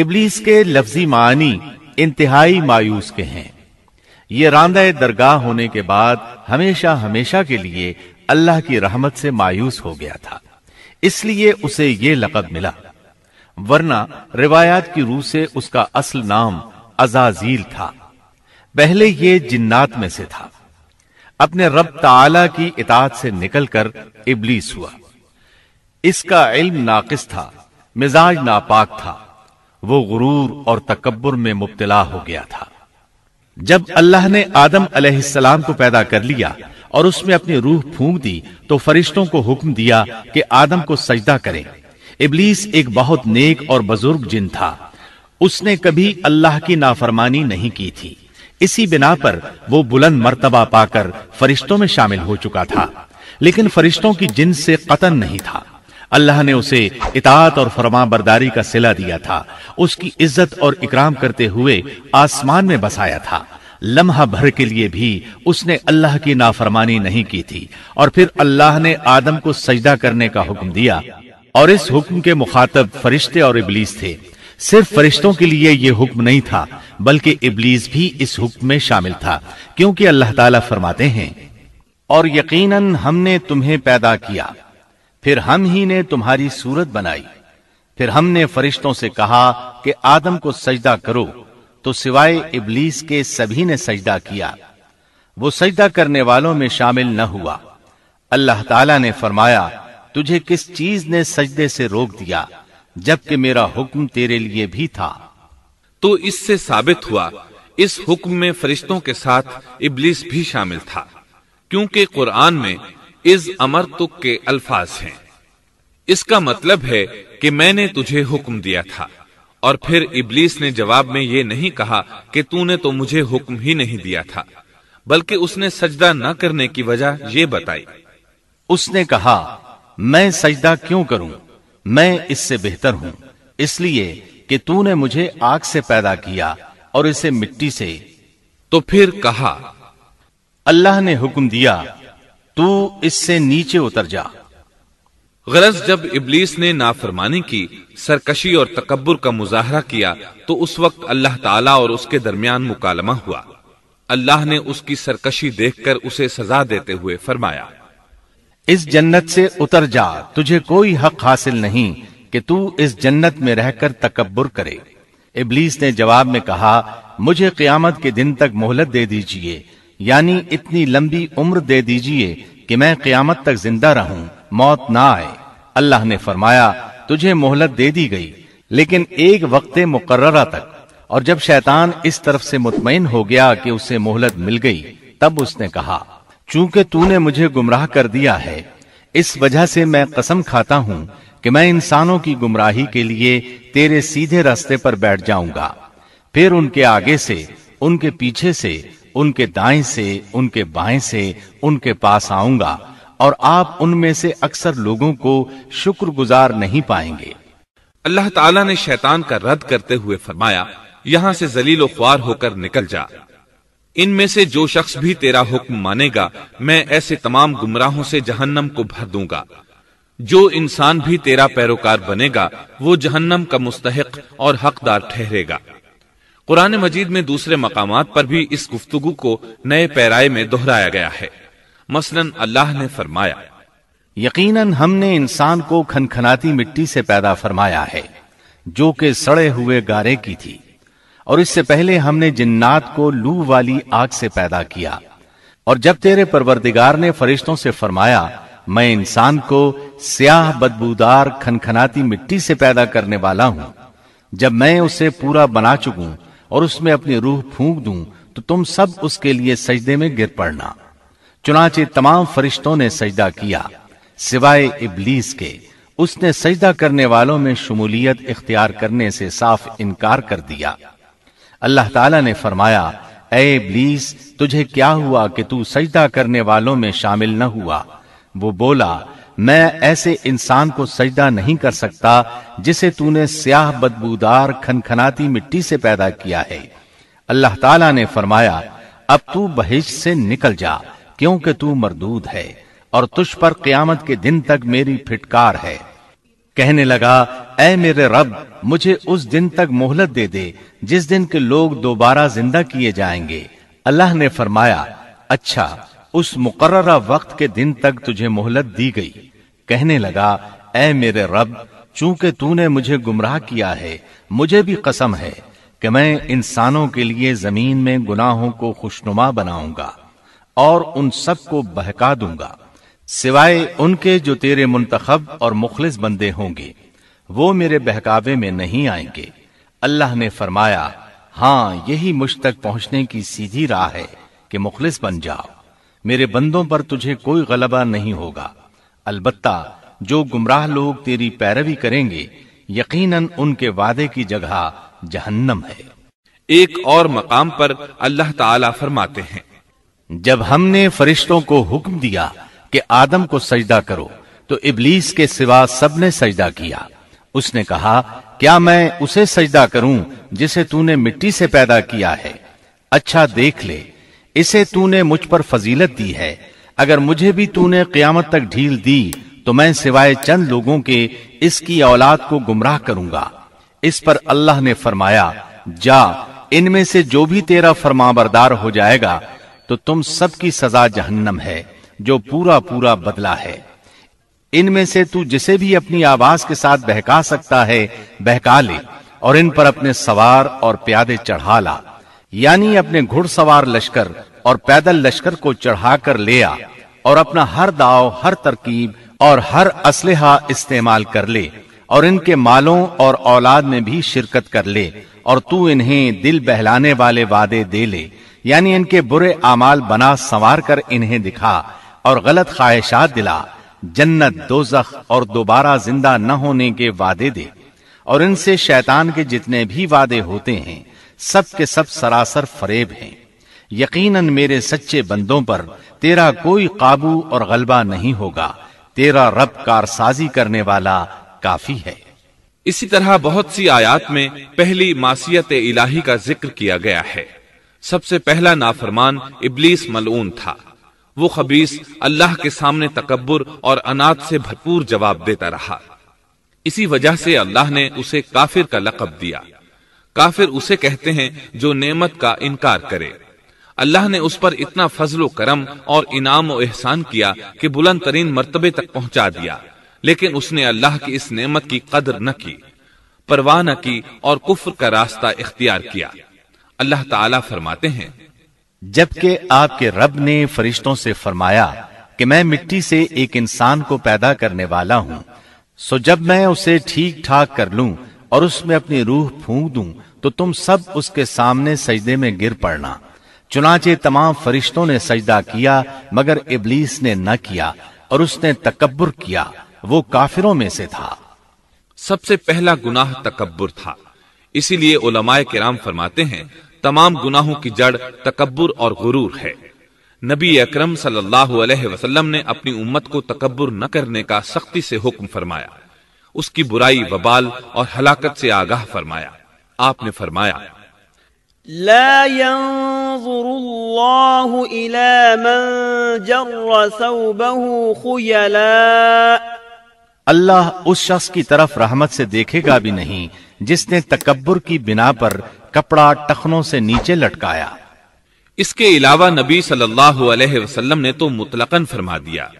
इबलीस के लफ्जी मानी इंतहाई मायूस के हैं ये रांदा दरगाह होने के बाद हमेशा हमेशा के लिए अल्लाह की रहमत से मायूस हो गया था इसलिए उसे ये लकब मिला वरना रिवायात की रूह से उसका असल नाम अजाजील था पहले ये जिन्नात में से था अपने रब ताला की इतात से निकलकर इबलीस हुआ इसका इल्म नाकिस था मिजाज नापाक था वो गुरूर और तकबर में मुबतला हो गया था जब अल्लाह ने आदम अलैहिस्सलाम को पैदा कर लिया और उसमें अपनी रूह फूंक दी तो फरिश्तों को हुक्म दिया कि आदम को सजदा करें इबलीस एक बहुत नेक और बुजुर्ग जिन था उसने कभी अल्लाह की नाफरमानी नहीं की थी इसी बिना पर वो बुलंद मर्तबा पाकर फरिश्तों में शामिल हो चुका था लेकिन फरिश्तों की जिन से कतन नहीं था अल्लाह ने उसे इतात और फरमा बरदारी का सिला दिया था उसकी इज्जत और इकराम करते हुए आसमान में बसाया था लम्हा भर के लिए भी उसने अल्लाह की नाफरमानी नहीं की थी और फिर अल्लाह ने आदम को सजदा करने का हुक्म दिया और इस हुक्म के मुखातब फरिश्ते और इबलीस थे सिर्फ फरिश्तों के लिए यह हुक्म नहीं था बल्कि इबलीस भी इस हुक्म में शामिल था क्योंकि अल्लाह ताला फरमाते हैं और यकीनन हमने तुम्हें पैदा किया फिर हम ही ने तुम्हारी सूरत बनाई फिर हमने फरिश्तों से कहा कि आदम को सजदा करो तो सिवाय इबलीस के सभी ने सजदा किया वो सजदा करने वालों में शामिल न हुआ अल्लाह ताला ने फरमाया तुझे किस चीज ने सजदे से रोक दिया जबकि मेरा हुक्म तेरे लिए भी था तो इससे साबित हुआ इस हुक्म में फरिश्तों के साथ इबलीस भी शामिल था क्योंकि कुरान में इस अमर तुक के अल्फाज हैं इसका मतलब है कि मैंने तुझे हुक्म दिया था और फिर इबलीस ने जवाब में यह नहीं कहा कि तूने तो मुझे हुक्म ही नहीं दिया था बल्कि उसने सजदा न करने की वजह यह बताई उसने कहा मैं सजदा क्यों करूं मैं इससे बेहतर हूं इसलिए कि तूने मुझे आग से पैदा किया और इसे मिट्टी से तो फिर कहा अल्लाह ने हुक्म दिया तू इससे नीचे उतर जा गरज जब इबलीस ने नाफरमानी की सरकशी और तकबर का मुजाहरा किया तो उस वक्त अल्लाह ताला और उसके दरमियान मुकालमा हुआ अल्लाह ने उसकी सरकशी देखकर उसे सजा देते हुए फरमाया इस जन्नत से उतर जा तुझे कोई हक हासिल नहीं कि तू इस जन्नत में रहकर तकबर करे इबलीस ने जवाब में कहा मुझे क्यामत के दिन तक मोहलत दे दीजिए यानी इतनी लंबी उम्र दे दीजिए कि मैं क्यामत तक जिंदा रहूं मौत ना आए अल्लाह ने फरमाया तुझे मोहलत दे दी गई लेकिन एक वक्त मुकर्रा तक और जब शैतान इस तरफ से मुतमिन हो गया कि उसे मोहलत मिल गई तब उसने कहा चूंकि तूने मुझे गुमराह कर दिया है इस वजह से मैं कसम खाता हूं कि मैं इंसानों की गुमराही के लिए तेरे सीधे रास्ते पर बैठ जाऊंगा फिर उनके आगे से उनके पीछे से उनके दाएं से उनके बाएं से उनके पास आऊंगा और आप उनमें से अक्सर लोगों को शुक्रगुजार नहीं पाएंगे अल्लाह ताला ने शैतान का रद्द करते हुए फरमाया यहाँ से जलीलो ख्वार होकर निकल जा इनमें से जो शख्स भी तेरा हुक्म मानेगा मैं ऐसे तमाम गुमराहों से जहन्नम को भर दूंगा जो इंसान भी तेरा पैरोकार बनेगा वो जहन्नम का मुस्तहक और हकदार ठहरेगा कुरान मजीद में दूसरे मकाम पर भी इस गुफ्तगु को नए पैराए में दोहराया गया है मसलन अल्लाह ने फरमाया यकीनन हमने इंसान को खनखनाती मिट्टी से पैदा फरमाया है जो कि सड़े हुए गारे की थी और इससे पहले हमने जिन्नात को लू वाली आग से पैदा किया और जब तेरे परवरदिगार ने फरिश्तों से फरमाया मैं इंसान को स्याह बदबूदार खनखनाती मिट्टी से पैदा करने वाला हूं जब मैं उसे पूरा बना चुकू और उसमें अपनी रूह फूंक दूं तो तुम सब उसके लिए सजदे में गिर पड़ना चुनाचे तमाम फरिश्तों ने सजदा किया सिवाय इबलीस के उसने सजदा करने वालों में शमूलियत इख्तियार करने से साफ इनकार कर दिया अल्लाह ताला ने फरमाया ए इबलीस तुझे क्या हुआ कि तू सजदा करने वालों में शामिल न हुआ वो बोला मैं ऐसे इंसान को सजदा नहीं कर सकता जिसे तूने स्याह बदबूदार खनखनाती मिट्टी से पैदा किया है अल्लाह ताला ने फरमाया अब तू बहिश से निकल जा क्योंकि तू मरदूद है और तुझ पर क्यामत के दिन तक मेरी फिटकार है कहने लगा ऐ मेरे रब मुझे उस दिन तक मोहलत दे दे जिस दिन के लोग दोबारा जिंदा किए जाएंगे अल्लाह ने फरमाया अच्छा उस मुकर्रा वक्त के दिन तक तुझे मोहलत दी गई कहने लगा ए मेरे रब चूंकि तूने मुझे गुमराह किया है मुझे भी कसम है कि मैं इंसानों के लिए जमीन में गुनाहों को खुशनुमा बनाऊंगा और उन सबको बहका दूंगा सिवाय उनके जो तेरे मुंतखब और मुखलिस बंदे होंगे वो मेरे बहकावे में नहीं आएंगे अल्लाह ने फरमाया हाँ यही मुझ तक पहुंचने की सीधी राह है कि मुखलिस बन जाओ मेरे बंदों पर तुझे कोई गलबा नहीं होगा अलबत्ता जो गुमराह लोग तेरी पैरवी करेंगे यकीनन उनके वादे की जगह जहन्नम है एक और मकाम पर अल्लाह ताला फरमाते हैं जब हमने फरिश्तों को हुक्म दिया कि आदम को सजदा करो तो इबलीस के सिवा सबने सजदा किया उसने कहा क्या मैं उसे सजदा करूं जिसे तूने मिट्टी से पैदा किया है अच्छा देख ले इसे तूने मुझ पर फजीलत दी है अगर मुझे भी तूने क्यामत तक ढील दी तो मैं सिवाय चंद लोगों के इसकी औलाद को गुमराह करूंगा इस पर अल्लाह ने फरमाया जा इनमें से जो भी तेरा फरमाबरदार हो जाएगा तो तुम सबकी सजा जहन्नम है जो पूरा पूरा बदला है इनमें से तू जिसे भी अपनी आवाज के साथ बहका सकता है बहका ले और इन पर अपने सवार और प्यादे चढ़ा ला यानी अपने घुड़सवार लश्कर और पैदल लश्कर को चढ़ाकर ले आ और अपना हर दाव हर तरकीब और हर असलहा इस्तेमाल कर ले और इनके मालों और औलाद में भी शिरकत कर ले और तू इन्हें दिल बहलाने वाले वादे दे ले यानी इनके बुरे आमाल बना संवार कर इन्हें दिखा और गलत ख्वाहिशात दिला जन्नत दोजख और दोबारा जिंदा न होने के वादे दे और इनसे शैतान के जितने भी वादे होते हैं सब के सब सरासर फरेब हैं यकीनन मेरे सच्चे बंदों पर तेरा कोई काबू और गलबा नहीं होगा तेरा रब कारसाजी करने वाला काफी है इसी तरह बहुत सी आयात में पहली मासियत इलाही का जिक्र किया गया है सबसे पहला नाफरमान इबलीस मलून था वो खबीस अल्लाह के सामने तकबर और अनाज से भरपूर जवाब देता रहा इसी वजह से अल्लाह ने उसे काफिर का लकब दिया काफिर उसे कहते हैं जो नेमत का इनकार करे अल्लाह ने उस पर इतना फजलो करम और इनाम और एहसान किया कि बुलंद तरीन मरतबे तक पहुंचा दिया लेकिन उसने अल्लाह की इस नेमत की कदर न की परवाह न की और कुफर का रास्ता इख्तियार किया अल्लाह ताला फरमाते हैं जबकि आपके रब ने फरिश्तों से फरमाया कि मैं मिट्टी से एक इंसान को पैदा करने वाला हूँ सो जब मैं उसे ठीक ठाक कर लू और उसमें अपनी रूह फूंक दूं तो तुम सब उसके सामने सजदे में गिर पड़ना चुनाचे तमाम फरिश्तों ने सजदा किया मगर इबलीस ने न किया और उसने तकबर किया वो काफिरों में से था सबसे पहला गुनाह तकबर था इसीलिए ओलमाए कराम फरमाते हैं तमाम गुनाहों की जड़ तकबर और गुरूर है नबी अकरम सल्लल्लाहु अलैहि वसल्लम ने अपनी उम्मत को तकबर न करने का सख्ती से हुक्म फरमाया उसकी बुराई वबाल और हलाकत से आगाह फरमाया आपने फरमाया لا ينظر الله إلى من جر ثوبه خيلاء अल्लाह उस शख्स की तरफ रहमत से देखेगा भी नहीं जिसने तकबर की बिना पर कपड़ा टखनों से नीचे लटकाया इसके अलावा नबी اللہ علیہ وسلم ने तो मुतलकन फरमा दिया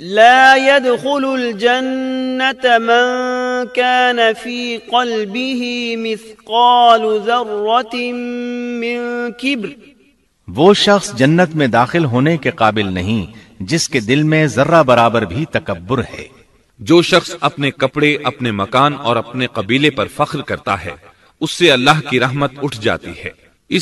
لا يدخل الجنة من كان في قلبه مثقال ذرة من كبر वो शख्स जन्नत में दाखिल होने के काबिल नहीं जिसके दिल में जर्रा बराबर भी तकबर है जो शख्स अपने कपड़े अपने मकान और अपने कबीले पर फख्र करता है उससे अल्लाह की रहमत उठ जाती है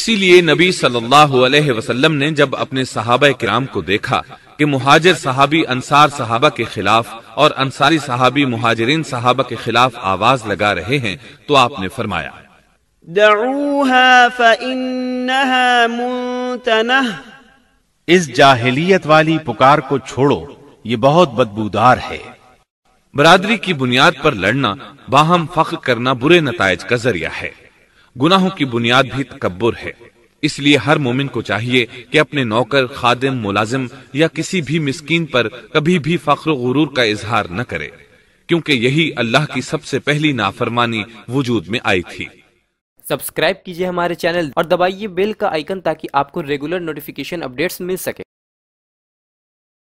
इसीलिए नबी सल्लल्लाहु अलैहि वसल्लम ने जब अपने सहाबा कराम को देखा कि मुहाजिर साहबी अंसार साहबा के खिलाफ और अंसारी साहबी मुहाजरीन साहबा के खिलाफ आवाज लगा रहे हैं तो आपने फरमाया इस जाहिलियत वाली पुकार को छोड़ो ये बहुत बदबूदार है बरादरी की बुनियाद पर लड़ना बाहम फख्र करना बुरे नतज का जरिया है गुनाहों की बुनियाद भी तकबर है इसलिए हर मोमिन को चाहिए कि अपने नौकर खादिम मुलाजिम या किसी भी मिस्कीन पर कभी भी फख्र गुरूर का इजहार न करे क्योंकि यही अल्लाह की सबसे पहली नाफरमानी वजूद में आई थी सब्सक्राइब कीजिए हमारे चैनल और दबाइए बेल का आइकन ताकि आपको रेगुलर नोटिफिकेशन अपडेट्स मिल सके